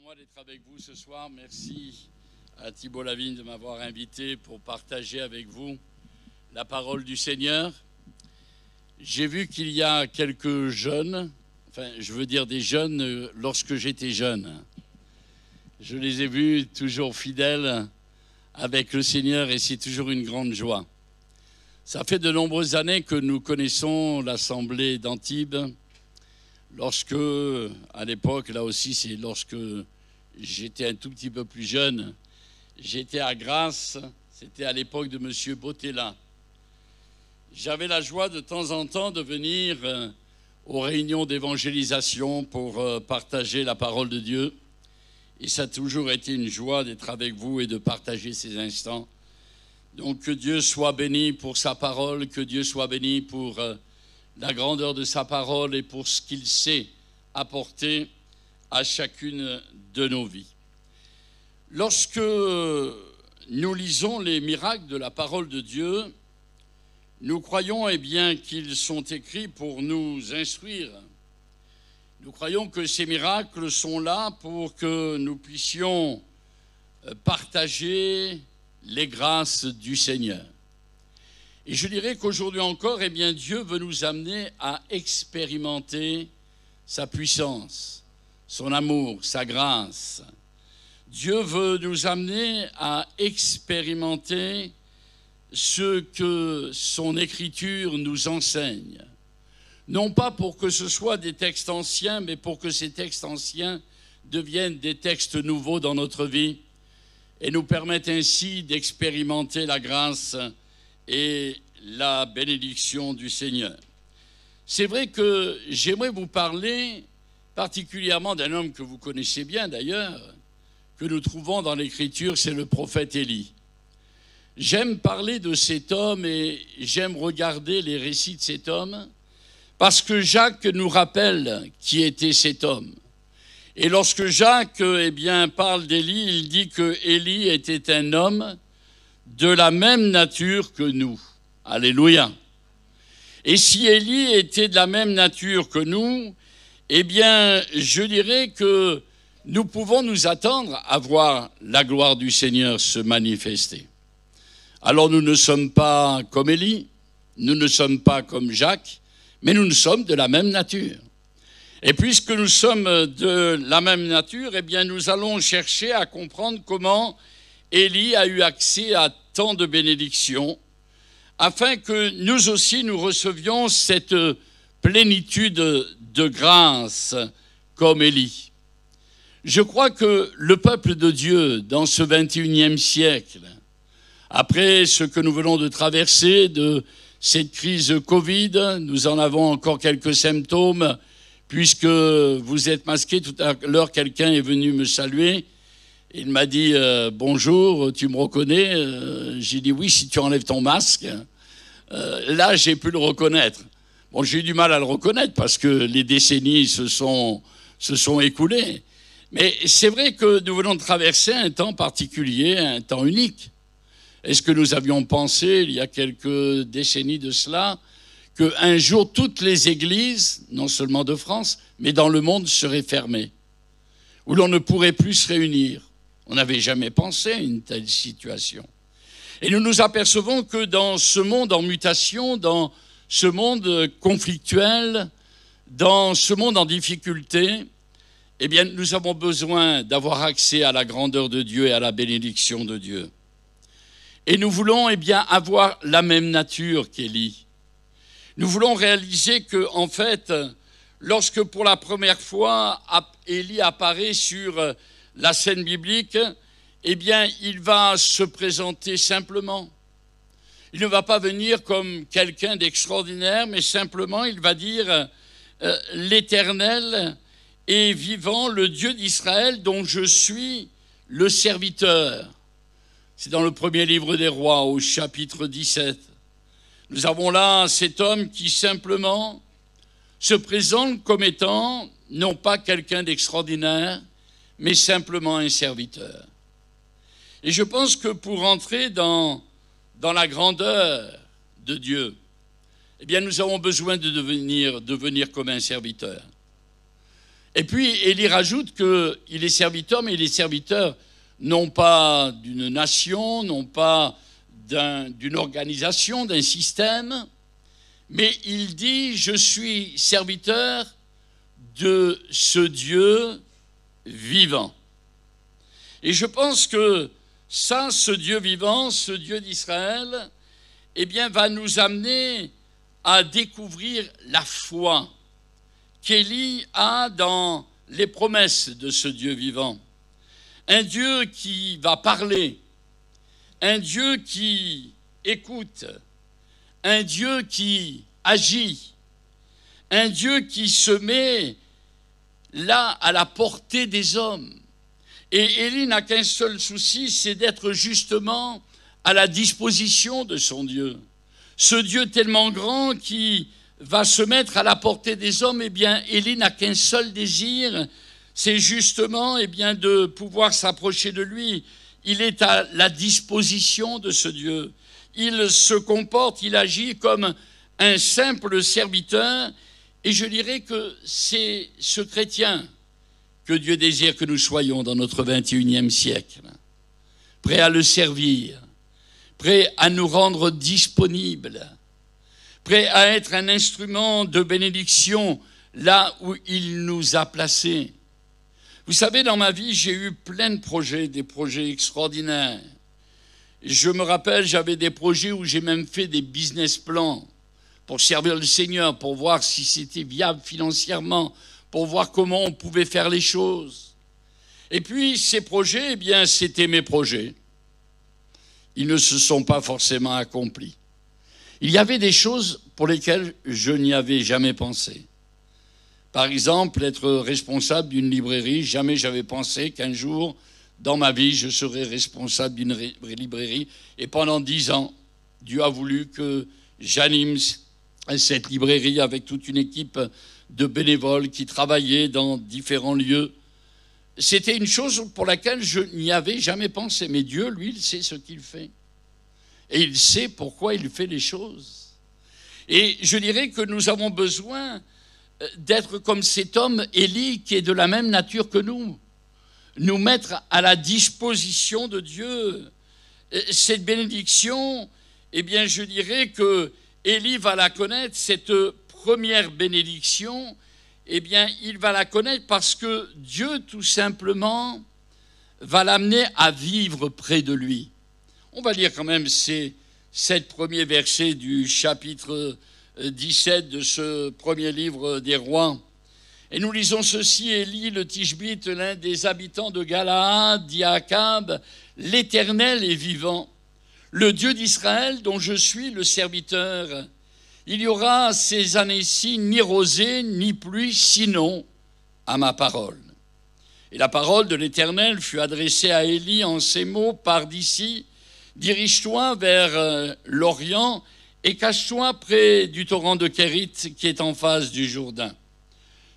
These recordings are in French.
moi d'être avec vous ce soir. Merci à Thibault Lavigne de m'avoir invité pour partager avec vous la parole du Seigneur. J'ai vu qu'il y a quelques jeunes, enfin je veux dire des jeunes euh, lorsque j'étais jeune. Je les ai vus toujours fidèles avec le Seigneur et c'est toujours une grande joie. Ça fait de nombreuses années que nous connaissons l'Assemblée d'Antibes Lorsque, à l'époque, là aussi, c'est lorsque j'étais un tout petit peu plus jeune, j'étais à Grasse, c'était à l'époque de M. Botella. J'avais la joie de temps en temps de venir euh, aux réunions d'évangélisation pour euh, partager la parole de Dieu. Et ça a toujours été une joie d'être avec vous et de partager ces instants. Donc que Dieu soit béni pour sa parole, que Dieu soit béni pour euh, la grandeur de sa parole et pour ce qu'il sait apporter à chacune de nos vies. Lorsque euh, nous lisons les miracles de la parole de Dieu, nous croyons eh bien qu'ils sont écrits pour nous instruire. Nous croyons que ces miracles sont là pour que nous puissions euh, partager les grâces du Seigneur. Et je dirais qu'aujourd'hui encore, eh bien, Dieu veut nous amener à expérimenter sa puissance, son amour, sa grâce. Dieu veut nous amener à expérimenter ce que son écriture nous enseigne. Non pas pour que ce soit des textes anciens, mais pour que ces textes anciens deviennent des textes nouveaux dans notre vie et nous permettent ainsi d'expérimenter la grâce et la bénédiction du Seigneur. C'est vrai que j'aimerais vous parler particulièrement d'un homme que vous connaissez bien d'ailleurs, que nous trouvons dans l'Écriture, c'est le prophète Élie. J'aime parler de cet homme et j'aime regarder les récits de cet homme parce que Jacques nous rappelle qui était cet homme. Et lorsque Jacques eh bien, parle d'Élie, il dit que Élie était un homme de la même nature que nous. Alléluia. Et si Élie était de la même nature que nous, eh bien, je dirais que nous pouvons nous attendre à voir la gloire du Seigneur se manifester. Alors nous ne sommes pas comme Élie, nous ne sommes pas comme Jacques, mais nous ne sommes de la même nature. Et puisque nous sommes de la même nature, eh bien nous allons chercher à comprendre comment Élie a eu accès à tant de bénédictions, afin que nous aussi nous recevions cette plénitude de grâce comme Élie. Je crois que le peuple de Dieu, dans ce 21e siècle, après ce que nous venons de traverser de cette crise Covid, nous en avons encore quelques symptômes, puisque vous êtes masqués, tout à l'heure quelqu'un est venu me saluer, il m'a dit euh, Bonjour, tu me reconnais euh, J'ai dit Oui, si tu enlèves ton masque. Euh, là, j'ai pu le reconnaître. Bon, j'ai eu du mal à le reconnaître parce que les décennies se sont, se sont écoulées. Mais c'est vrai que nous venons de traverser un temps particulier, un temps unique. Est-ce que nous avions pensé, il y a quelques décennies de cela, qu'un jour toutes les églises, non seulement de France, mais dans le monde, seraient fermées, où l'on ne pourrait plus se réunir on n'avait jamais pensé à une telle situation. Et nous nous apercevons que dans ce monde en mutation, dans ce monde conflictuel, dans ce monde en difficulté, eh bien, nous avons besoin d'avoir accès à la grandeur de Dieu et à la bénédiction de Dieu. Et nous voulons, eh bien, avoir la même nature qu'Élie. Nous voulons réaliser que, en fait, lorsque pour la première fois Élie apparaît sur euh, la scène biblique, eh bien, il va se présenter simplement. Il ne va pas venir comme quelqu'un d'extraordinaire, mais simplement, il va dire euh, l'Éternel est vivant, le Dieu d'Israël dont je suis le serviteur. C'est dans le premier livre des rois, au chapitre 17. Nous avons là cet homme qui simplement se présente comme étant non pas quelqu'un d'extraordinaire, mais simplement un serviteur. Et je pense que pour entrer dans, dans la grandeur de Dieu, eh bien, nous avons besoin de devenir, devenir comme un serviteur. Et puis, Élie rajoute qu'il est serviteur, mais il est serviteur non pas d'une nation, non pas d'une organisation, d'un système, mais il dit, je suis serviteur de ce Dieu vivant. Et je pense que ça, ce Dieu vivant, ce Dieu d'Israël, eh bien, va nous amener à découvrir la foi qu'Élie a dans les promesses de ce Dieu vivant. Un Dieu qui va parler, un Dieu qui écoute, un Dieu qui agit, un Dieu qui se met là à la portée des hommes. Et Élie n'a qu'un seul souci, c'est d'être justement à la disposition de son Dieu. Ce Dieu tellement grand qui va se mettre à la portée des hommes, eh bien, Élie n'a qu'un seul désir, c'est justement eh bien, de pouvoir s'approcher de lui. Il est à la disposition de ce Dieu. Il se comporte, il agit comme un simple serviteur et je dirais que c'est ce chrétien que Dieu désire que nous soyons dans notre 21e siècle, prêt à le servir, prêt à nous rendre disponibles, prêt à être un instrument de bénédiction là où il nous a placés. Vous savez, dans ma vie, j'ai eu plein de projets, des projets extraordinaires. Je me rappelle, j'avais des projets où j'ai même fait des business plans pour servir le Seigneur, pour voir si c'était viable financièrement, pour voir comment on pouvait faire les choses. Et puis ces projets, eh bien, c'était mes projets. Ils ne se sont pas forcément accomplis. Il y avait des choses pour lesquelles je n'y avais jamais pensé. Par exemple, être responsable d'une librairie, jamais j'avais pensé qu'un jour, dans ma vie, je serais responsable d'une librairie. Et pendant dix ans, Dieu a voulu que j'anime cette librairie avec toute une équipe de bénévoles qui travaillaient dans différents lieux. C'était une chose pour laquelle je n'y avais jamais pensé, mais Dieu, lui, il sait ce qu'il fait. Et il sait pourquoi il fait les choses. Et je dirais que nous avons besoin euh, d'être comme cet homme Élie qui est de la même nature que nous, nous mettre à la disposition de Dieu. Euh, cette bénédiction, eh bien, je dirais que Élie va la connaître, cette première bénédiction, eh bien, il va la connaître parce que Dieu, tout simplement, va l'amener à vivre près de lui. On va lire quand même ces sept premiers versets du chapitre 17 euh, de ce premier livre des rois. Et nous lisons ceci, Élie le Tishbite, l'un des habitants de Galaad, dit à L'Éternel est vivant le Dieu d'Israël dont je suis le serviteur. Il y aura ces années-ci ni rosée ni pluie, sinon à ma parole. Et la parole de l'Éternel fut adressée à Élie en ces mots, Par d'ici, dirige-toi vers euh, l'Orient et cache-toi près du torrent de Kérit qui est en face du Jourdain.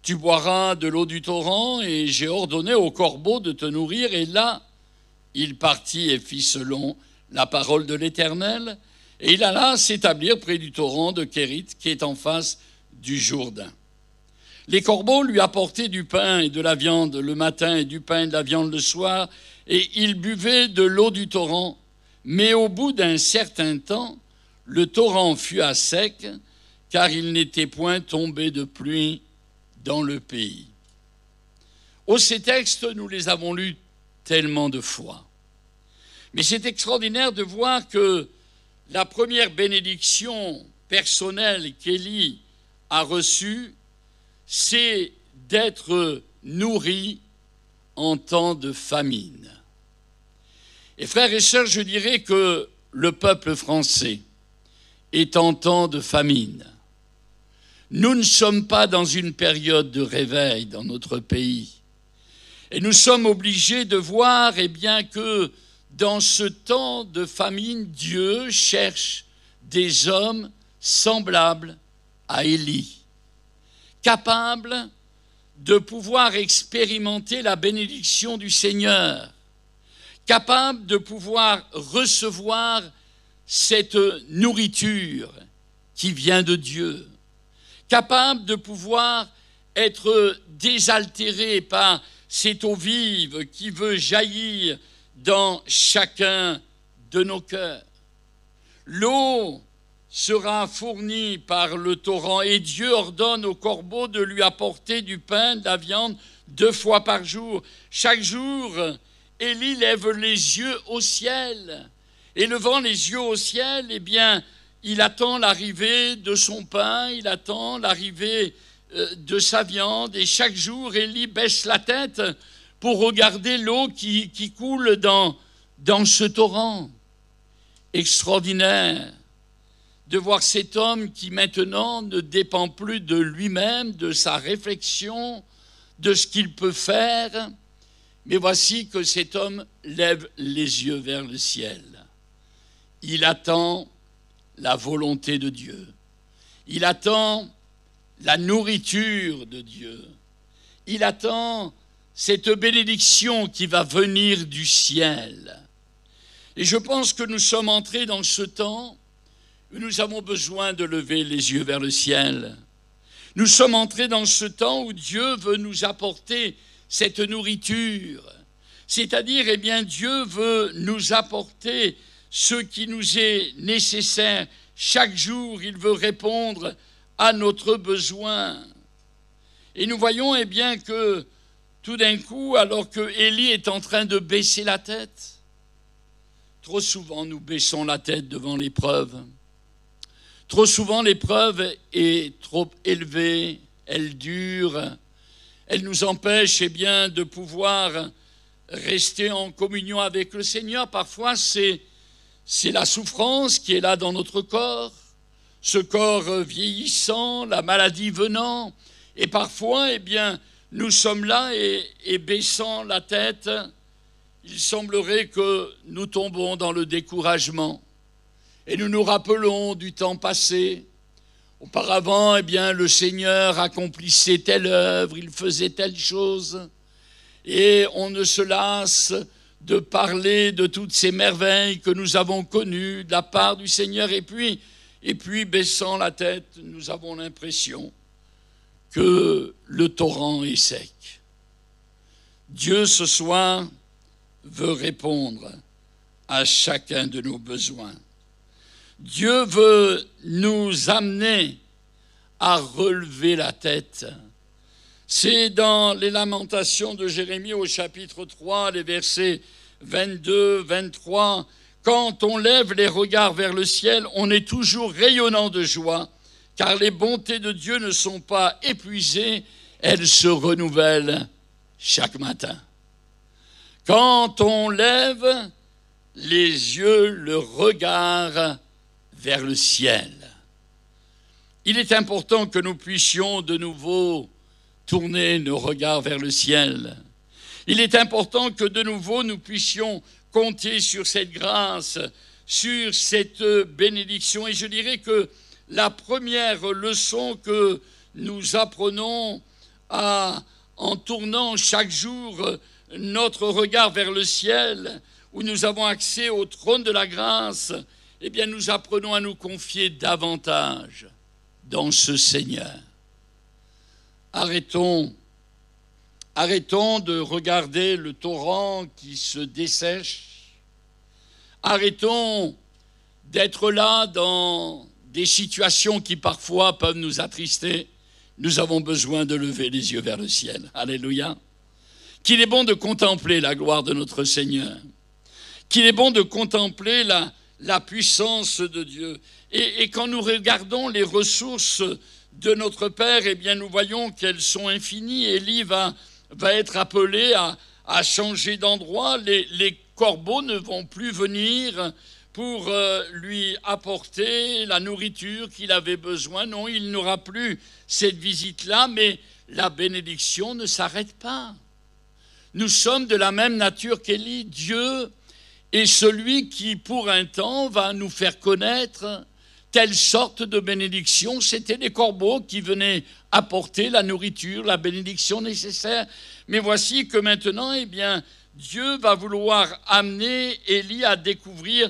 Tu boiras de l'eau du torrent, et j'ai ordonné au corbeau de te nourrir, et là, il partit et fit selon la parole de l'Éternel, et il alla s'établir près du torrent de Kérit, qui est en face du Jourdain. Les corbeaux lui apportaient du pain et de la viande le matin et du pain et de la viande le soir, et il buvait de l'eau du torrent. Mais au bout d'un certain temps, le torrent fut à sec, car il n'était point tombé de pluie dans le pays. Oh, ces textes, nous les avons lus tellement de fois. Mais c'est extraordinaire de voir que la première bénédiction personnelle qu'Élie a reçue, c'est d'être nourri en temps de famine. Et frères et sœurs, je dirais que le peuple français est en temps de famine. Nous ne sommes pas dans une période de réveil dans notre pays. Et nous sommes obligés de voir, eh bien, que dans ce temps de famine, Dieu cherche des hommes semblables à Élie, capables de pouvoir expérimenter la bénédiction du Seigneur, capables de pouvoir recevoir cette nourriture qui vient de Dieu, capables de pouvoir être désaltérés par cette eau vive qui veut jaillir dans chacun de nos cœurs. L'eau sera fournie par le torrent et Dieu ordonne au corbeau de lui apporter du pain, de la viande, deux fois par jour. Chaque jour, Élie lève les yeux au ciel. Et levant les yeux au ciel, eh bien, il attend l'arrivée de son pain, il attend l'arrivée euh, de sa viande. Et chaque jour, Élie baisse la tête pour regarder l'eau qui, coule dans ce torrent. Extraordinaire de voir cet homme qui maintenant ne dépend plus de lui-même, de sa réflexion, de ce qu'il peut faire, mais voici que cet homme lève les yeux vers le ciel. Il attend la volonté de Dieu. Il attend la nourriture de Dieu. Il attend cette bénédiction qui va venir du ciel. Et je pense que nous sommes entrés dans ce temps où nous avons besoin de lever les yeux vers le ciel. Nous sommes entrés dans ce temps où Dieu veut nous apporter cette nourriture. C'est-à-dire, eh bien, Dieu veut nous apporter ce qui nous est nécessaire. Chaque jour, il veut répondre à notre besoin. Et nous voyons, eh bien, que tout d'un coup, alors que Élie est en train de baisser la tête, trop souvent nous baissons la tête devant l'épreuve. Trop souvent l'épreuve est trop élevée, elle dure, elle nous empêche eh bien, de pouvoir rester en communion avec le Seigneur. Parfois c'est, c'est la souffrance qui est là dans notre corps, ce corps vieillissant, la maladie venant, et parfois eh bien, nous sommes là et, baissant la tête, il semblerait que nous tombons dans le découragement et nous nous rappelons du temps passé. Auparavant, eh bien, le Seigneur accomplissait telle œuvre, il faisait telle chose, et on ne se lasse de parler de toutes ces merveilles que nous avons connues de la part du Seigneur, et puis, et puis baissant la tête, nous avons l'impression que le torrent est sec. Dieu ce soir veut répondre à chacun de nos besoins. Dieu veut nous amener à relever la tête. C'est dans les lamentations de Jérémie au chapitre 3, les versets 22, 23, quand on lève les regards vers le ciel, on est toujours rayonnant de joie car les bontés de Dieu ne sont pas épuisées, elles se renouvellent chaque matin. Quand on lève les yeux, le regard vers le ciel, il est important que nous puissions de nouveau tourner nos regards vers le ciel. Il est important que de nouveau nous puissions compter sur cette grâce, sur cette bénédiction. Et je dirais que la première leçon que nous apprenons à, en tournant chaque jour notre regard vers le ciel, où nous avons accès au trône de la grâce, eh bien nous apprenons à nous confier davantage dans ce Seigneur. Arrêtons, arrêtons de regarder le torrent qui se dessèche. Arrêtons d'être là dans des situations qui parfois peuvent nous attrister, nous avons besoin de lever les yeux vers le ciel. Alléluia. Qu'il est bon de contempler la gloire de notre Seigneur. Qu'il est bon de contempler la, la puissance de Dieu. Et, quand nous regardons les ressources de notre Père, eh bien, nous voyons qu'elles sont infinies. Élie va, va être appelé à, changer d'endroit. Les, les, corbeaux ne vont plus venir pour euh, lui apporter la nourriture qu'il avait besoin. Non, il n'aura plus cette visite-là, mais la bénédiction ne s'arrête pas. Nous sommes de la même nature qu'Élie. Dieu est celui qui, pour un temps, va nous faire connaître telle sorte de bénédiction. C'était des corbeaux qui venaient apporter la nourriture, la bénédiction nécessaire. Mais voici que maintenant, eh bien, Dieu va vouloir amener Élie à découvrir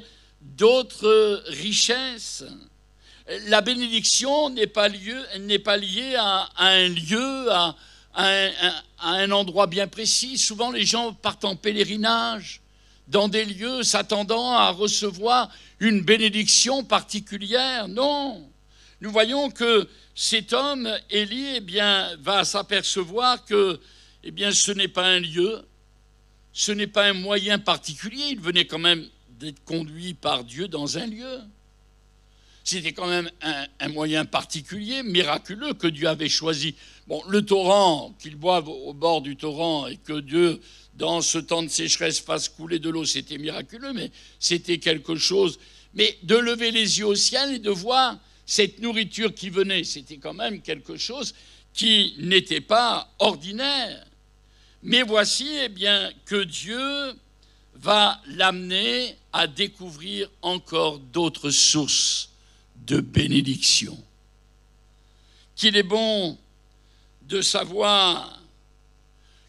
d'autres richesses. La bénédiction n'est pas, liée à, un lieu, à, un, endroit bien précis. Souvent, les gens partent en pèlerinage dans des lieux s'attendant à recevoir une bénédiction particulière. Non. Nous voyons que cet homme, Élie, eh va s'apercevoir que eh ce n'est pas un lieu, ce n'est pas un moyen particulier. Il venait quand même d'être conduit par Dieu dans un lieu. C'était quand même un, moyen particulier, miraculeux, que Dieu avait choisi. Bon, le torrent, qu'ils boivent au bord du torrent et que Dieu, dans ce temps de sécheresse, fasse couler de l'eau, c'était miraculeux, mais c'était quelque chose. Mais de lever les yeux au ciel et de voir cette nourriture qui venait, c'était quand même quelque chose qui n'était pas ordinaire. Mais voici, eh bien, que Dieu va l'amener à découvrir encore d'autres sources de bénédiction. Qu'il est bon de savoir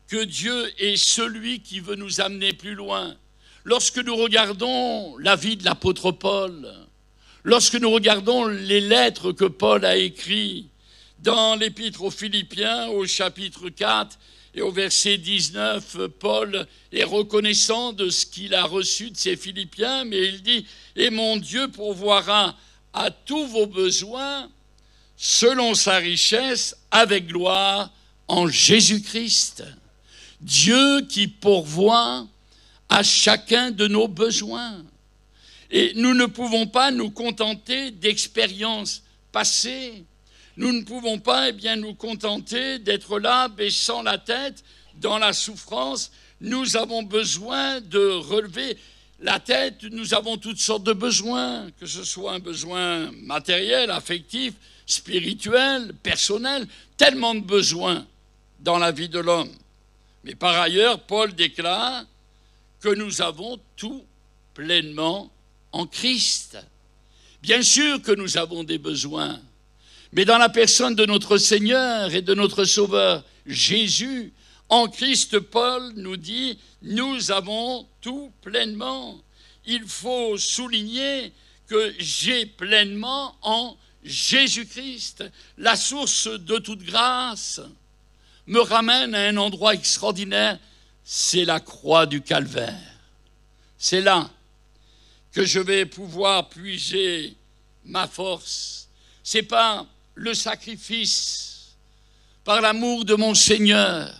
que Dieu est celui qui veut nous amener plus loin. Lorsque nous regardons la vie de l'apôtre Paul, lorsque nous regardons les lettres que Paul a écrites dans l'épître aux Philippiens au chapitre 4, et au verset 19, Paul est reconnaissant de ce qu'il a reçu de ses Philippiens, mais il dit, Et mon Dieu pourvoira à tous vos besoins selon sa richesse, avec gloire, en Jésus-Christ. Dieu qui pourvoit à chacun de nos besoins. Et nous ne pouvons pas nous contenter d'expériences passées nous ne pouvons pas eh bien, nous contenter d'être là, baissant la tête dans la souffrance. Nous avons besoin de relever la tête. Nous avons toutes sortes de besoins, que ce soit un besoin matériel, affectif, spirituel, personnel, tellement de besoins dans la vie de l'homme. Mais par ailleurs, Paul déclare que nous avons tout pleinement en Christ. Bien sûr que nous avons des besoins mais dans la personne de notre Seigneur et de notre Sauveur Jésus, en Christ, Paul nous dit, nous avons tout pleinement. Il faut souligner que j'ai pleinement en Jésus-Christ, la source de toute grâce, me ramène à un endroit extraordinaire, c'est la croix du calvaire. C'est là que je vais pouvoir puiser ma force. C'est pas le sacrifice, par l'amour de mon Seigneur,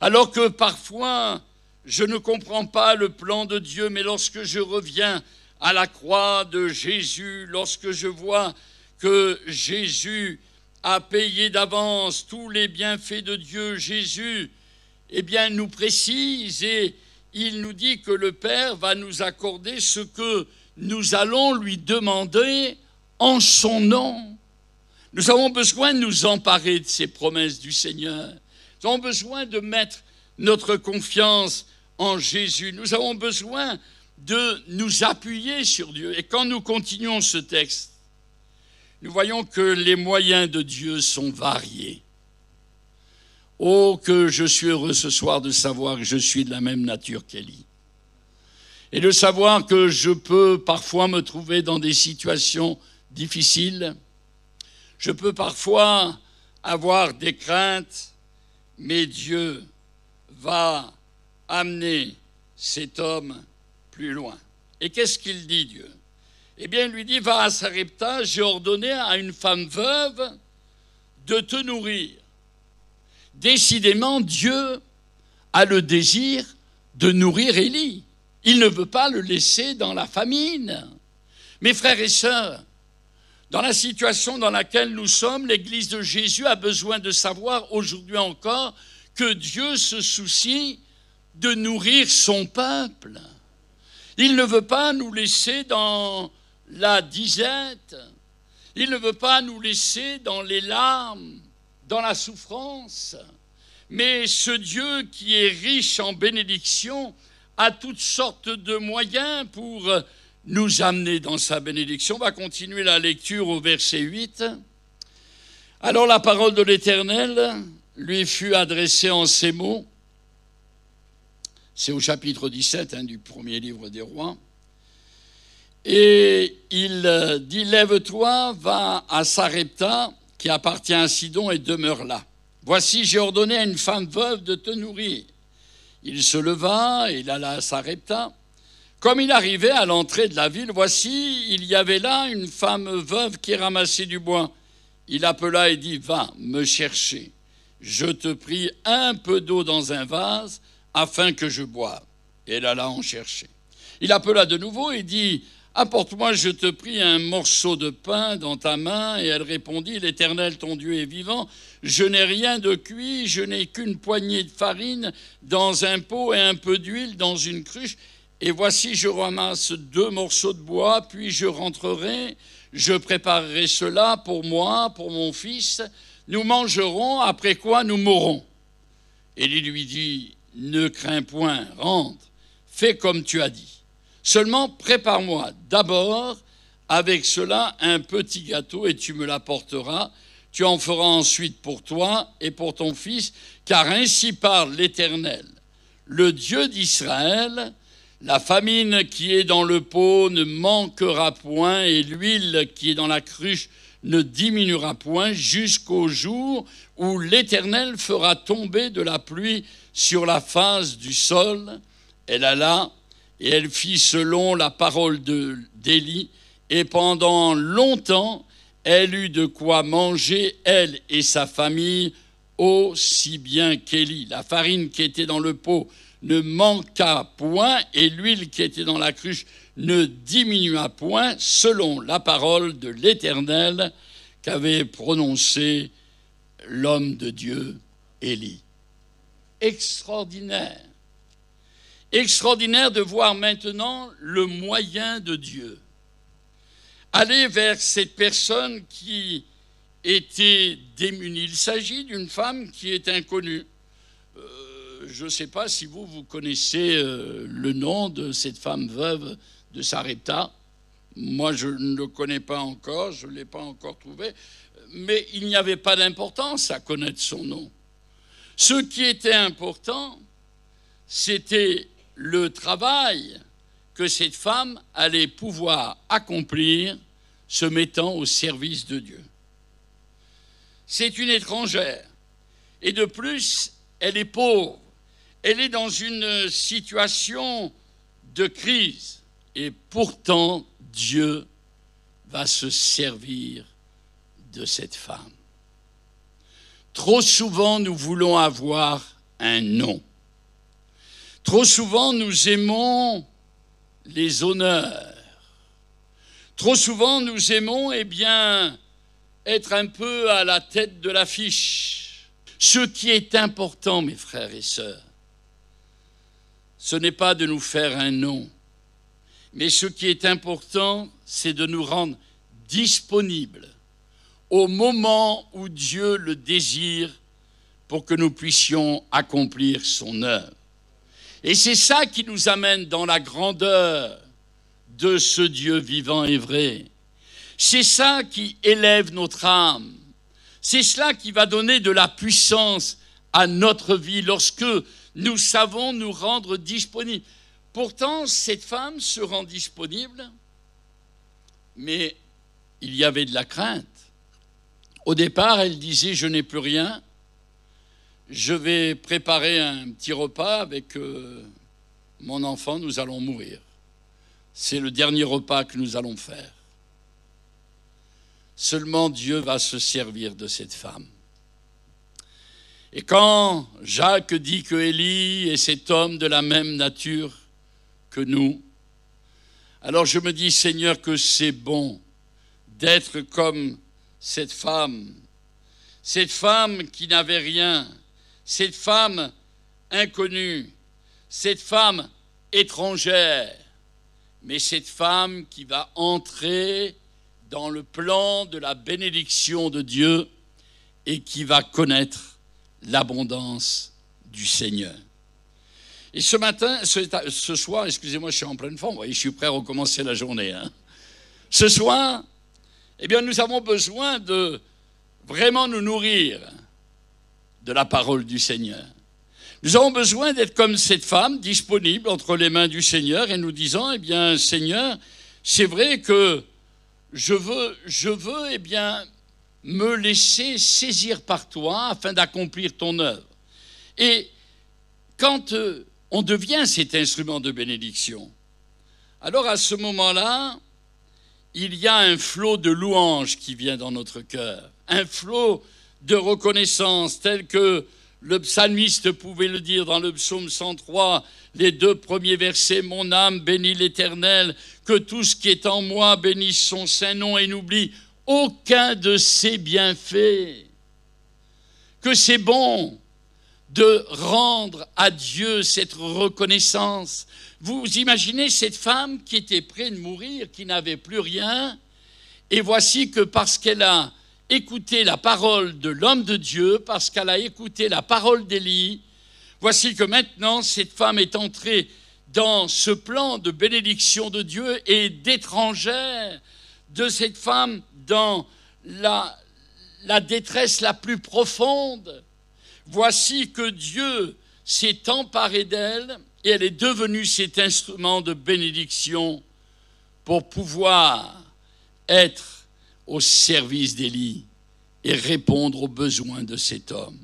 alors que parfois je ne comprends pas le plan de Dieu, mais lorsque je reviens à la croix de Jésus, lorsque je vois que Jésus a payé d'avance tous les bienfaits de Dieu, Jésus, eh bien, nous précise et il nous dit que le Père va nous accorder ce que nous allons lui demander en son nom. Nous avons besoin de nous emparer de ces promesses du Seigneur. Nous avons besoin de mettre notre confiance en Jésus. Nous avons besoin de nous appuyer sur Dieu. Et quand nous continuons ce texte, nous voyons que les moyens de Dieu sont variés. Oh, que je suis heureux ce soir de savoir que je suis de la même nature qu'Elie. Et de savoir que je peux parfois me trouver dans des situations difficiles je peux parfois avoir des craintes, mais Dieu va amener cet homme plus loin. Et qu'est-ce qu'il dit Dieu Eh bien, il lui dit, va à Sarepta, j'ai ordonné à une femme veuve de te nourrir. Décidément, Dieu a le désir de nourrir Élie. Il ne veut pas le laisser dans la famine. Mes frères et sœurs, dans la situation dans laquelle nous sommes, l'Église de Jésus a besoin de savoir aujourd'hui encore que Dieu se soucie de nourrir son peuple. Il ne veut pas nous laisser dans la disette, il ne veut pas nous laisser dans les larmes, dans la souffrance. Mais ce Dieu qui est riche en bénédictions a toutes sortes de moyens pour nous amener dans sa bénédiction. On va continuer la lecture au verset 8. Alors la parole de l'Éternel lui fut adressée en ces mots. C'est au chapitre 17 hein, du premier livre des rois. Et il dit, lève-toi, va à Sarepta, qui appartient à Sidon, et demeure là. Voici, j'ai ordonné à une femme veuve de te nourrir. Il se leva, et il alla à Sarepta. Comme il arrivait à l'entrée de la ville, voici, il y avait là une femme veuve qui ramassait du bois. Il appela et dit, va me chercher. Je te prie un peu d'eau dans un vase afin que je boive. Et elle alla en chercher. Il appela de nouveau et dit, Apporte-moi, je te prie, un morceau de pain dans ta main. Et elle répondit, L'Éternel, ton Dieu, est vivant. Je n'ai rien de cuit, je n'ai qu'une poignée de farine dans un pot et un peu d'huile dans une cruche. Et voici, je ramasse deux morceaux de bois, puis je rentrerai, je préparerai cela pour moi, pour mon fils, nous mangerons, après quoi nous mourrons. il lui dit, ne crains point, rentre, fais comme tu as dit. Seulement prépare-moi d'abord avec cela un petit gâteau et tu me l'apporteras. Tu en feras ensuite pour toi et pour ton fils, car ainsi parle l'Éternel, le Dieu d'Israël, la famine qui est dans le pot ne manquera point, et l'huile qui est dans la cruche ne diminuera point jusqu'au jour où l'Éternel fera tomber de la pluie sur la face du sol. Elle alla et elle fit selon la parole de d'Élie, et pendant longtemps elle eut de quoi manger, elle et sa famille, aussi bien qu'Élie. La farine qui était dans le pot ne manqua point et l'huile qui était dans la cruche ne diminua point selon la parole de l'Éternel qu'avait prononcé l'homme de Dieu, Élie. Extraordinaire. Extraordinaire de voir maintenant le moyen de Dieu. Aller vers cette personne qui était démunie. Il s'agit d'une femme qui est inconnue. Euh, je ne sais pas si vous, vous connaissez euh, le nom de cette femme veuve de Sarepta. Moi, je ne le connais pas encore, je ne l'ai pas encore trouvé, mais il n'y avait pas d'importance à connaître son nom. Ce qui était important, c'était le travail que cette femme allait pouvoir accomplir se mettant au service de Dieu. C'est une étrangère. Et de plus, elle est pauvre. Elle est dans une situation de crise. Et pourtant, Dieu va se servir de cette femme. Trop souvent, nous voulons avoir un nom. Trop souvent, nous aimons les honneurs. Trop souvent, nous aimons, eh bien, être un peu à la tête de l'affiche. Ce qui est important, mes frères et sœurs, ce n'est pas de nous faire un nom, mais ce qui est important, c'est de nous rendre disponibles au moment où Dieu le désire pour que nous puissions accomplir son œuvre. Et c'est ça qui nous amène dans la grandeur de ce Dieu vivant et vrai. C'est ça qui élève notre âme. C'est cela qui va donner de la puissance à notre vie lorsque nous savons nous rendre disponibles. Pourtant, cette femme se rend disponible, mais il y avait de la crainte. Au départ, elle disait, je n'ai plus rien, je vais préparer un petit repas avec euh, mon enfant, nous allons mourir. C'est le dernier repas que nous allons faire. Seulement Dieu va se servir de cette femme. Et quand Jacques dit que Élie est cet homme de la même nature que nous, alors je me dis, Seigneur, que c'est bon d'être comme cette femme, cette femme qui n'avait rien, cette femme inconnue, cette femme étrangère, mais cette femme qui va entrer dans le plan de la bénédiction de Dieu et qui va connaître l'abondance du Seigneur. Et ce matin, ce, soir, excusez-moi, je suis en pleine forme, je suis prêt à recommencer la journée. Hein. Ce soir, eh bien, nous avons besoin de vraiment nous nourrir de la parole du Seigneur. Nous avons besoin d'être comme cette femme disponible entre les mains du Seigneur et nous disant, eh bien, Seigneur, c'est vrai que je veux, je veux, eh bien, me laisser saisir par toi afin d'accomplir ton œuvre. Et quand euh, on devient cet instrument de bénédiction, alors à ce moment-là, il y a un flot de louanges qui vient dans notre cœur, un flot de reconnaissance tel que le psalmiste pouvait le dire dans le psaume 103, les deux premiers versets, Mon âme bénit l'Éternel, que tout ce qui est en moi bénisse son saint nom et n'oublie aucun de ces bienfaits, que c'est bon de rendre à Dieu cette reconnaissance. Vous imaginez cette femme qui était près de mourir, qui n'avait plus rien, et voici que parce qu'elle a écouté la parole de l'homme de Dieu, parce qu'elle a écouté la parole d'Élie, voici que maintenant cette femme est entrée dans ce plan de bénédiction de Dieu et d'étrangère de cette femme dans la, détresse la plus profonde, voici que Dieu s'est emparé d'elle et elle est devenue cet instrument de bénédiction pour pouvoir être au service d'Elie et répondre aux besoins de cet homme.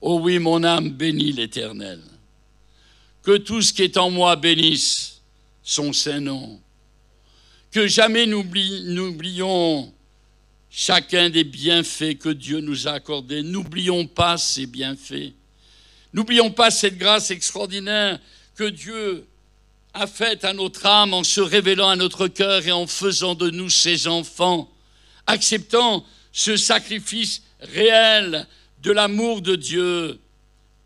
Oh oui, mon âme bénit l'Éternel. Que tout ce qui est en moi bénisse son Saint-Nom. Que jamais nous n'oublions chacun des bienfaits que Dieu nous a accordés. N'oublions pas ces bienfaits. N'oublions pas cette grâce extraordinaire que Dieu a faite à notre âme en se révélant à notre cœur et en faisant de nous ses enfants, acceptant ce sacrifice réel de l'amour de Dieu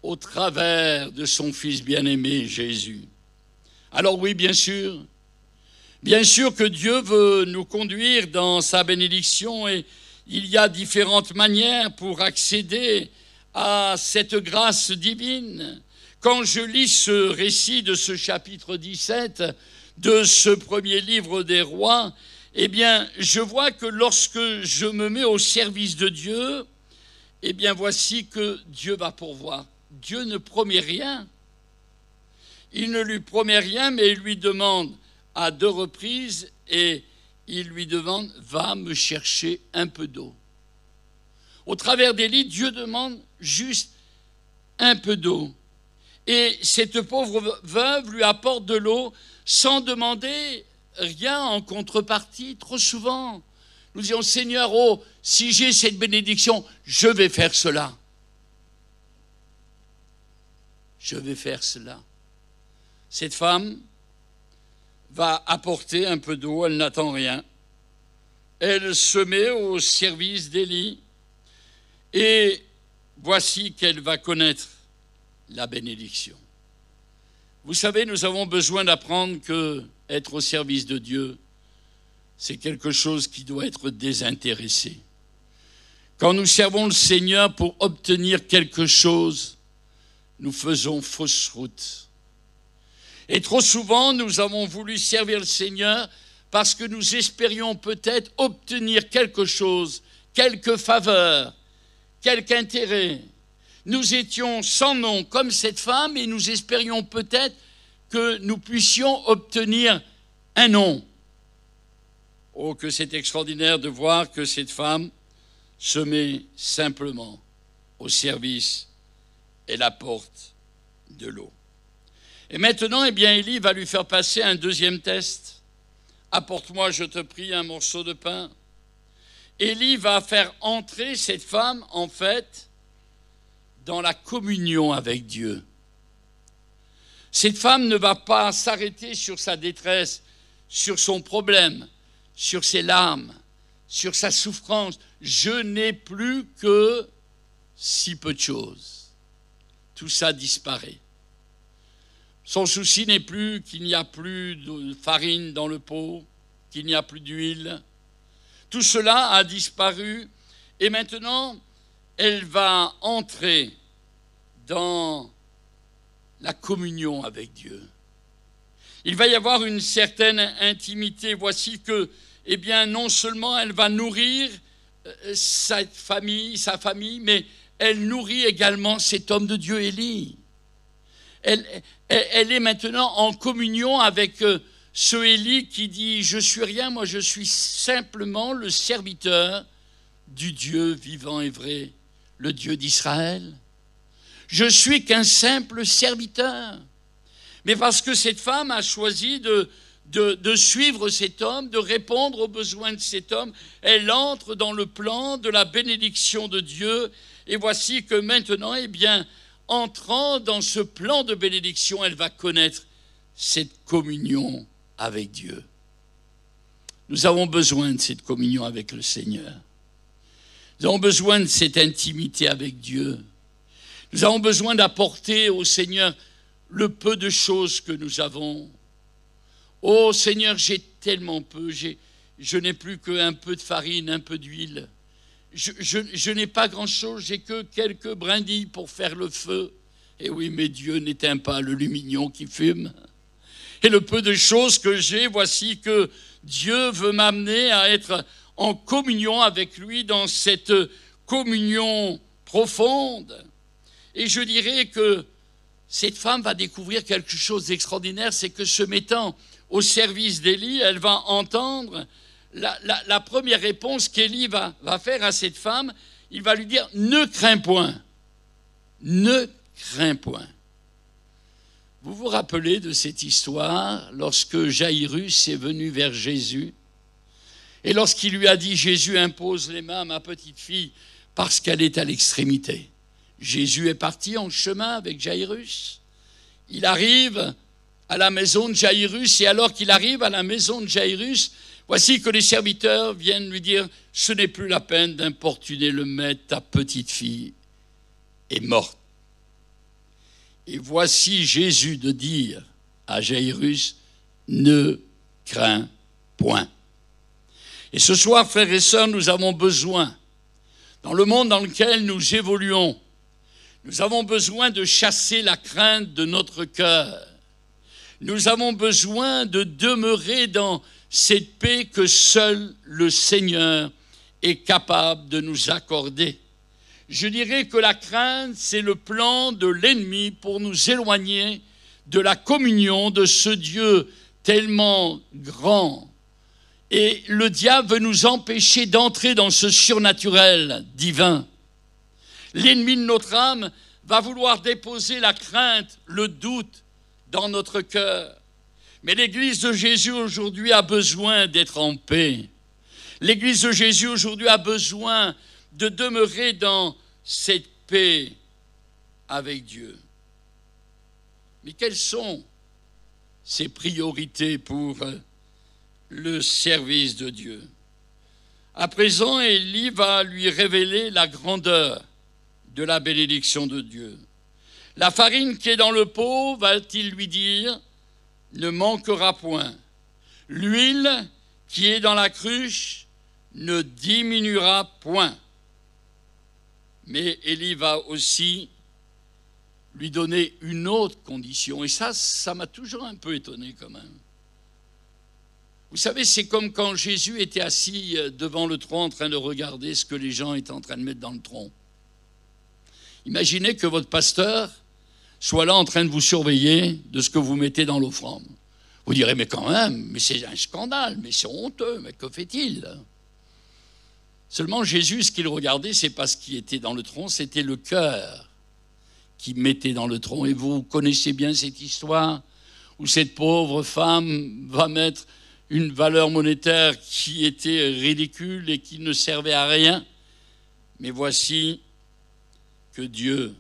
au travers de son Fils bien-aimé Jésus. Alors oui, bien sûr, Bien sûr que Dieu veut nous conduire dans sa bénédiction et il y a différentes manières pour accéder à cette grâce divine. Quand je lis ce récit de ce chapitre 17 de ce premier livre des rois, eh bien, je vois que lorsque je me mets au service de Dieu, eh bien, voici que Dieu va pourvoir. Dieu ne promet rien. Il ne lui promet rien, mais il lui demande à deux reprises et il lui demande Va me chercher un peu d'eau. Au travers des lits, Dieu demande juste un peu d'eau. Et cette pauvre veuve lui apporte de l'eau sans demander rien en contrepartie, trop souvent. Nous disons, Seigneur, oh, si j'ai cette bénédiction, je vais faire cela. Je vais faire cela. Cette femme, va apporter un peu d'eau, elle n'attend rien. Elle se met au service d'Élie et voici qu'elle va connaître la bénédiction. Vous savez, nous avons besoin d'apprendre que être au service de Dieu, c'est quelque chose qui doit être désintéressé. Quand nous servons le Seigneur pour obtenir quelque chose, nous faisons fausse route. Et trop souvent, nous avons voulu servir le Seigneur parce que nous espérions peut-être obtenir quelque chose, quelque faveur, quelque intérêt. Nous étions sans nom comme cette femme et nous espérions peut-être que nous puissions obtenir un nom. Oh, que c'est extraordinaire de voir que cette femme se met simplement au service et la porte de l'eau. Et maintenant, eh bien, Élie va lui faire passer un deuxième test. Apporte-moi, je te prie, un morceau de pain. Élie va faire entrer cette femme, en fait, dans la communion avec Dieu. Cette femme ne va pas s'arrêter sur sa détresse, sur son problème, sur ses larmes, sur sa souffrance. Je n'ai plus que si peu de choses. Tout ça disparaît. Son souci n'est plus qu'il n'y a plus de farine dans le pot, qu'il n'y a plus d'huile. Tout cela a disparu et maintenant, elle va entrer dans la communion avec Dieu. Il va y avoir une certaine intimité. Voici que, eh bien, non seulement elle va nourrir euh, cette famille, sa famille, mais elle nourrit également cet homme de Dieu, Élie elle, est maintenant en communion avec ce euh, Élie qui dit Je suis rien, moi je suis simplement le serviteur du Dieu vivant et vrai, le Dieu d'Israël. Je suis qu'un simple serviteur. Mais parce que cette femme a choisi de, suivre cet homme, de répondre aux besoins de cet homme, elle entre dans le plan de la bénédiction de Dieu. Et voici que maintenant, eh bien, entrant dans ce plan de bénédiction, elle va connaître cette communion avec Dieu. Nous avons besoin de cette communion avec le Seigneur. Nous avons besoin de cette intimité avec Dieu. Nous avons besoin d'apporter au Seigneur le peu de choses que nous avons. Oh Seigneur, j'ai tellement peu, je n'ai plus qu'un peu de farine, un peu d'huile je, n'ai pas grand-chose, j'ai que quelques brindilles pour faire le feu. Et eh oui, mais Dieu n'éteint pas le lumignon qui fume. Et le peu de choses que j'ai, voici que Dieu veut m'amener à être en communion avec lui dans cette communion profonde. Et je dirais que cette femme va découvrir quelque chose d'extraordinaire, c'est que se mettant au service d'Élie, elle va entendre la, première réponse qu'Élie va, va faire à cette femme, il va lui dire Ne crains point, ne crains point. Vous vous rappelez de cette histoire lorsque Jairus est venu vers Jésus et lorsqu'il lui a dit Jésus impose les mains à ma petite fille parce qu'elle est à l'extrémité. Jésus est parti en chemin avec Jairus. Il arrive à la maison de Jairus et alors qu'il arrive à la maison de Jairus, Voici que les serviteurs viennent lui dire, ce n'est plus la peine d'importuner le maître, ta petite fille est morte. Et voici Jésus de dire à Jairus, ne crains point. Et ce soir, frères et sœurs, nous avons besoin, dans le monde dans lequel nous évoluons, nous avons besoin de chasser la crainte de notre cœur. Nous avons besoin de demeurer dans cette paix que seul le Seigneur est capable de nous accorder. Je dirais que la crainte, c'est le plan de l'ennemi pour nous éloigner de la communion de ce Dieu tellement grand. Et le diable veut nous empêcher d'entrer dans ce surnaturel divin. L'ennemi de notre âme va vouloir déposer la crainte, le doute dans notre cœur. Mais l'Église de Jésus aujourd'hui a besoin d'être en paix. L'Église de Jésus aujourd'hui a besoin de demeurer dans cette paix avec Dieu. Mais quelles sont ses priorités pour euh, le service de Dieu À présent, Élie va lui révéler la grandeur de la bénédiction de Dieu. La farine qui est dans le pot, va-t-il lui dire, ne manquera point. L'huile qui est dans la cruche ne diminuera point. Mais Élie va aussi lui donner une autre condition. Et ça, ça m'a toujours un peu étonné quand même. Vous savez, c'est comme quand Jésus était assis euh, devant le tronc en train de regarder ce que les gens étaient en train de mettre dans le tronc. Imaginez que votre pasteur soit là en train de vous surveiller de ce que vous mettez dans l'offrande. Vous direz, mais quand même, mais c'est un scandale, mais c'est honteux, mais que fait-il Seulement Jésus, ce qu'il regardait, c'est pas ce qui était dans le tronc, c'était le cœur qui mettait dans le tronc. Et vous connaissez bien cette histoire où cette pauvre femme va mettre une valeur monétaire qui était ridicule et qui ne servait à rien. Mais voici que Dieu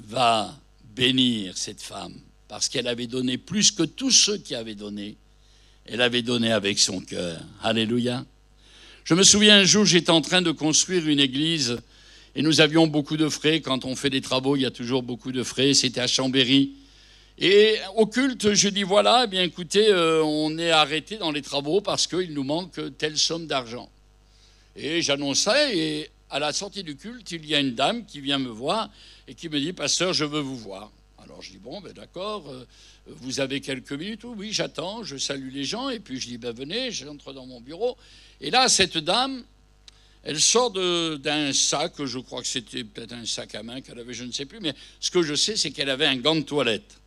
va bénir cette femme, parce qu'elle avait donné plus que tous ceux qui avaient donné. Elle avait donné avec son cœur. Alléluia. Je me souviens un jour, j'étais en train de construire une église et nous avions beaucoup de frais. Quand on fait des travaux, il y a toujours beaucoup de frais. C'était à Chambéry. Et au culte, je dis voilà, eh bien écoutez, euh, on est arrêté dans les travaux parce qu'il nous manque telle somme d'argent. Et j'annonçais, et à la sortie du culte, il y a une dame qui vient me voir et qui me dit Pasteur, je veux vous voir. Alors je dis Bon, ben d'accord, euh, vous avez quelques minutes Oui, j'attends, je salue les gens, et puis je dis Ben venez, j'entre dans mon bureau. Et là, cette dame, elle sort d'un sac, je crois que c'était peut-être un sac à main qu'elle avait, je ne sais plus, mais ce que je sais, c'est qu'elle avait un gant de toilette.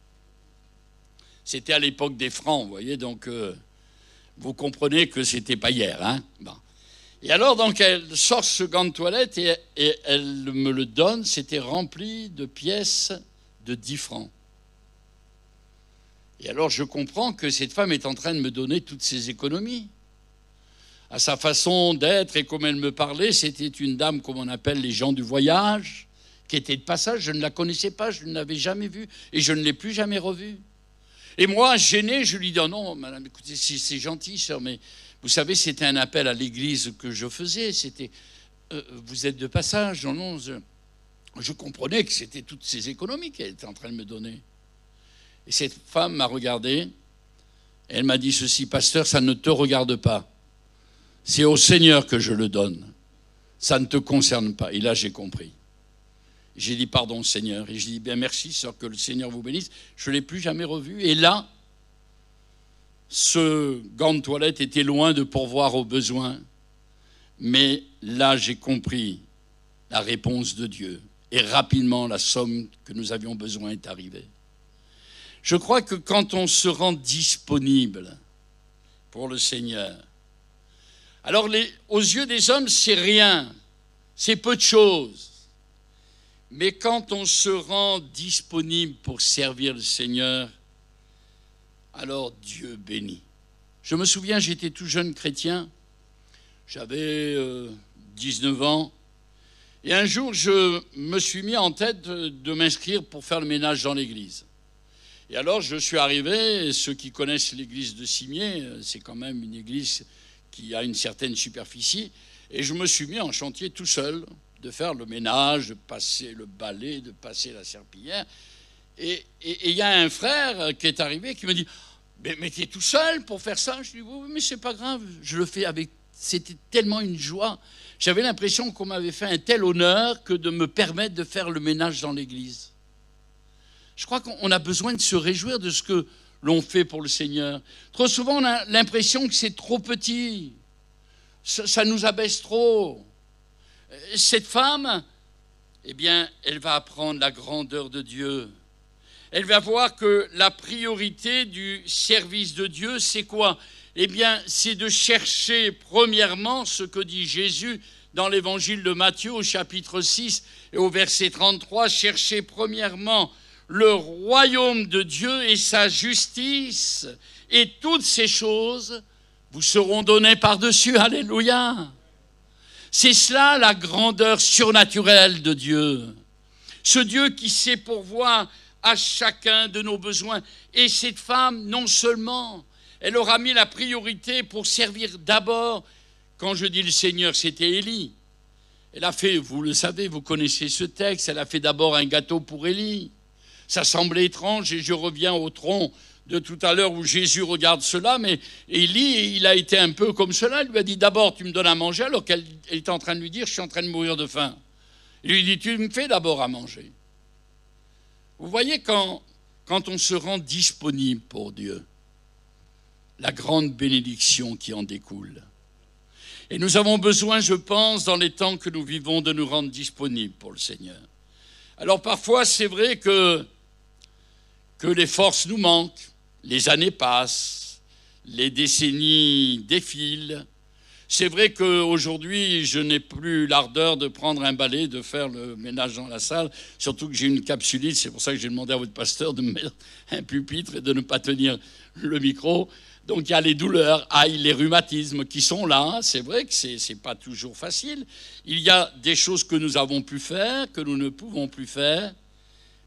C'était à l'époque des francs, vous voyez, donc euh, vous comprenez que c'était pas hier. Hein bon. Et alors, donc, elle sort ce gant de toilette et, et elle me le donne. C'était rempli de pièces de 10 francs. Et alors, je comprends que cette femme est en train de me donner toutes ses économies. À sa façon d'être et comme elle me parlait, c'était une dame, comme on appelle les gens du voyage, qui était de passage. Je ne la connaissais pas, je ne l'avais jamais vue et je ne l'ai plus jamais revue. Et moi, gêné, je lui dis oh Non, madame, écoutez, c'est gentil, sœur, mais vous savez, c'était un appel à l'Église que je faisais. C'était, euh, vous êtes de passage dans 11. Je comprenais que c'était toutes ces économies qu'elle était en train de me donner. Et cette femme m'a regardé. elle m'a dit ceci, pasteur, ça ne te regarde pas. C'est au Seigneur que je le donne. Ça ne te concerne pas. Et là, j'ai compris. J'ai dit pardon, Seigneur. Et j'ai dit bien merci, sœur, que le Seigneur vous bénisse. Je ne l'ai plus jamais revu. Et là, ce gant de toilette était loin de pourvoir aux besoins. Mais là, j'ai compris la réponse de Dieu. Et rapidement, la somme que nous avions besoin est arrivée. Je crois que quand on se rend disponible pour le Seigneur, alors aux yeux des hommes, c'est rien, c'est peu de choses. Mais quand on se rend disponible pour servir le Seigneur, alors Dieu bénit. Je me souviens, j'étais tout jeune chrétien, j'avais 19 euh, ans, et un jour, je me suis mis en tête de m'inscrire pour faire le ménage dans l'église. Et alors, je suis arrivé, ceux qui connaissent l'église de Cimier, c'est quand même une église qui a une certaine superficie, et je me suis mis en chantier tout seul, de faire le ménage, de passer le balai, de passer la serpillière. Et il y a un frère qui est arrivé qui me dit Mais, mais tu es tout seul pour faire ça Je lui dis Oui, mais c'est pas grave, je le fais avec. C'était tellement une joie. J'avais l'impression qu'on m'avait fait un tel honneur que de me permettre de faire le ménage dans l'église. Je crois qu'on a besoin de se réjouir de ce que l'on fait pour le Seigneur. Trop souvent, on a l'impression que c'est trop petit. ça, nous abaisse trop. Cette femme, eh bien, elle va apprendre la grandeur de Dieu elle va voir que la priorité du service de Dieu, c'est quoi Eh bien, c'est de chercher premièrement ce que dit Jésus dans l'évangile de Matthieu au chapitre 6 et au verset 33, chercher premièrement le royaume de Dieu et sa justice, et toutes ces choses vous seront données par-dessus. Alléluia. C'est cela la grandeur surnaturelle de Dieu. Ce Dieu qui sait pourvoir à chacun de nos besoins. Et cette femme, non seulement, elle aura mis la priorité pour servir d'abord, quand je dis le Seigneur, c'était Élie. Elle a fait, vous le savez, vous connaissez ce texte, elle a fait d'abord un gâteau pour Élie. Ça semble étrange et je reviens au tronc de tout à l'heure où Jésus regarde cela, mais Élie, il a été un peu comme cela. Il lui a dit d'abord, tu me donnes à manger, alors qu'elle est en train de lui dire, je suis en train de mourir de faim. Il lui dit, tu me fais d'abord à manger. Vous voyez quand, quand on se rend disponible pour Dieu, la grande bénédiction qui en découle. Et nous avons besoin, je pense, dans les temps que nous vivons, de nous rendre disponibles pour le Seigneur. Alors parfois, c'est vrai que, que les forces nous manquent, les années passent, les décennies défilent, c'est vrai qu'aujourd'hui, je n'ai plus l'ardeur de prendre un balai, de faire le ménage dans la salle, surtout que j'ai une capsulite, c'est pour ça que j'ai demandé à votre pasteur de mettre un pupitre et de ne pas tenir le micro. Donc il y a les douleurs, aïe ah, les rhumatismes qui sont là, hein. c'est vrai que ce n'est pas toujours facile. Il y a des choses que nous avons pu faire, que nous ne pouvons plus faire,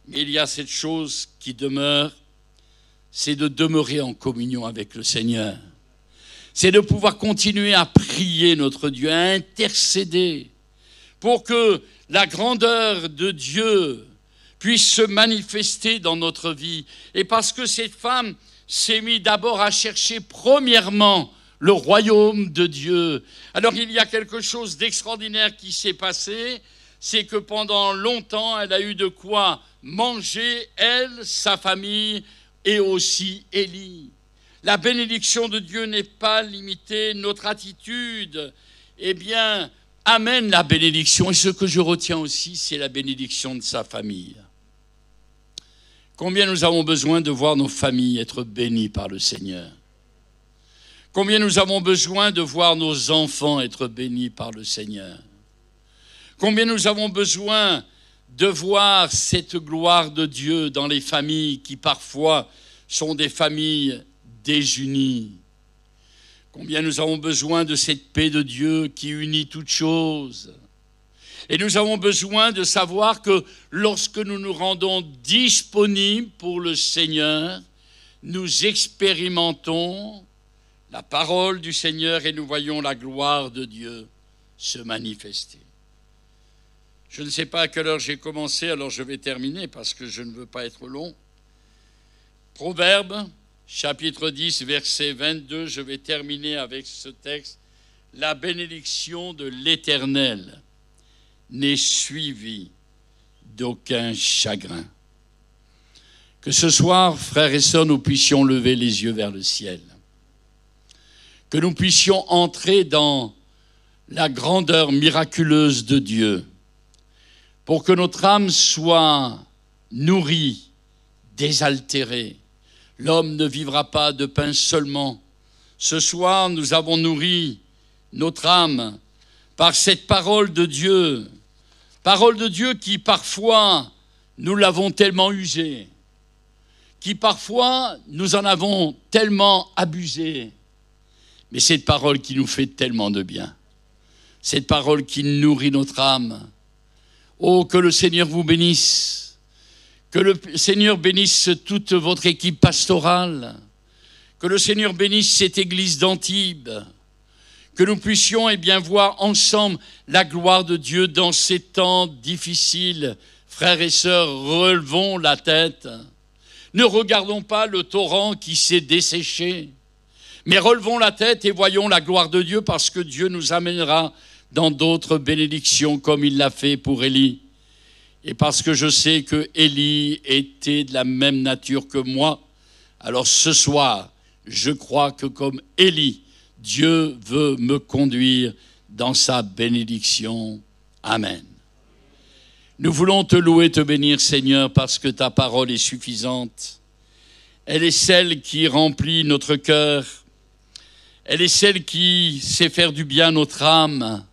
mais il y a cette chose qui demeure, c'est de demeurer en communion avec le Seigneur c'est de pouvoir continuer à prier notre Dieu, à intercéder pour que la grandeur de Dieu puisse se manifester dans notre vie. Et parce que cette femme s'est mise d'abord à chercher premièrement le royaume de Dieu. Alors il y a quelque chose d'extraordinaire qui s'est passé, c'est que pendant longtemps, elle a eu de quoi manger, elle, sa famille et aussi Élie. La bénédiction de Dieu n'est pas limitée. Notre attitude, eh bien, amène la bénédiction. Et ce que je retiens aussi, c'est la bénédiction de sa famille. Combien nous avons besoin de voir nos familles être bénies par le Seigneur. Combien nous avons besoin de voir nos enfants être bénis par le Seigneur. Combien nous avons besoin de voir cette gloire de Dieu dans les familles qui parfois sont des familles unis. Combien nous avons besoin de cette paix de Dieu qui unit toutes choses. Et nous avons besoin de savoir que lorsque nous nous rendons disponibles pour le Seigneur, nous expérimentons la parole du Seigneur et nous voyons la gloire de Dieu se manifester. Je ne sais pas à quelle heure j'ai commencé, alors je vais terminer parce que je ne veux pas être long. Proverbe chapitre 10, verset 22. Je vais terminer avec ce texte. La bénédiction de l'Éternel n'est suivie d'aucun chagrin. Que ce soir, frères et sœurs, nous puissions lever les yeux vers le ciel. Que nous puissions entrer dans la grandeur miraculeuse de Dieu. Pour que notre âme soit nourrie, désaltérée, L'homme ne vivra pas de pain seulement. Ce soir, nous avons nourri notre âme par cette parole de Dieu. Parole de Dieu qui parfois nous l'avons tellement usée, qui parfois nous en avons tellement abusé. Mais cette parole qui nous fait tellement de bien, cette parole qui nourrit notre âme. Oh, que le Seigneur vous bénisse. Que le Seigneur bénisse toute votre équipe pastorale. Que le Seigneur bénisse cette église d'Antibes. Que nous puissions eh bien, voir ensemble la gloire de Dieu dans ces temps difficiles. Frères et sœurs, relevons la tête. Ne regardons pas le torrent qui s'est desséché, mais relevons la tête et voyons la gloire de Dieu parce que Dieu nous amènera dans d'autres bénédictions comme il l'a fait pour Élie et parce que je sais que Élie était de la même nature que moi, alors ce soir, je crois que comme Élie, Dieu veut me conduire dans sa bénédiction. Amen. Nous voulons te louer, te bénir, Seigneur, parce que ta parole est suffisante. Elle est celle qui remplit notre cœur. Elle est celle qui sait faire du bien à notre âme.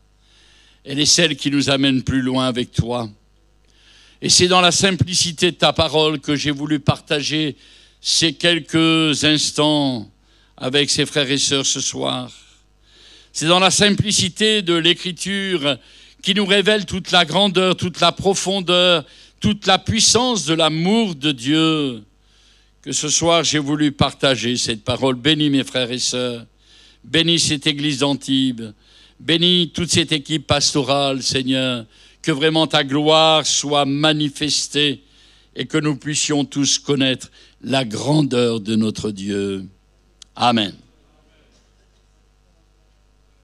Elle est celle qui nous amène plus loin avec toi. Et c'est dans la simplicité de ta parole que j'ai voulu partager ces quelques instants avec ses frères et sœurs ce soir. C'est dans la simplicité de l'écriture qui nous révèle toute la grandeur, toute la profondeur, toute la puissance de l'amour de Dieu que ce soir j'ai voulu partager cette parole. Bénis mes frères et sœurs, bénis cette église d'Antibes, bénis toute cette équipe pastorale, Seigneur que vraiment ta gloire soit manifestée et que nous puissions tous connaître la grandeur de notre Dieu. Amen.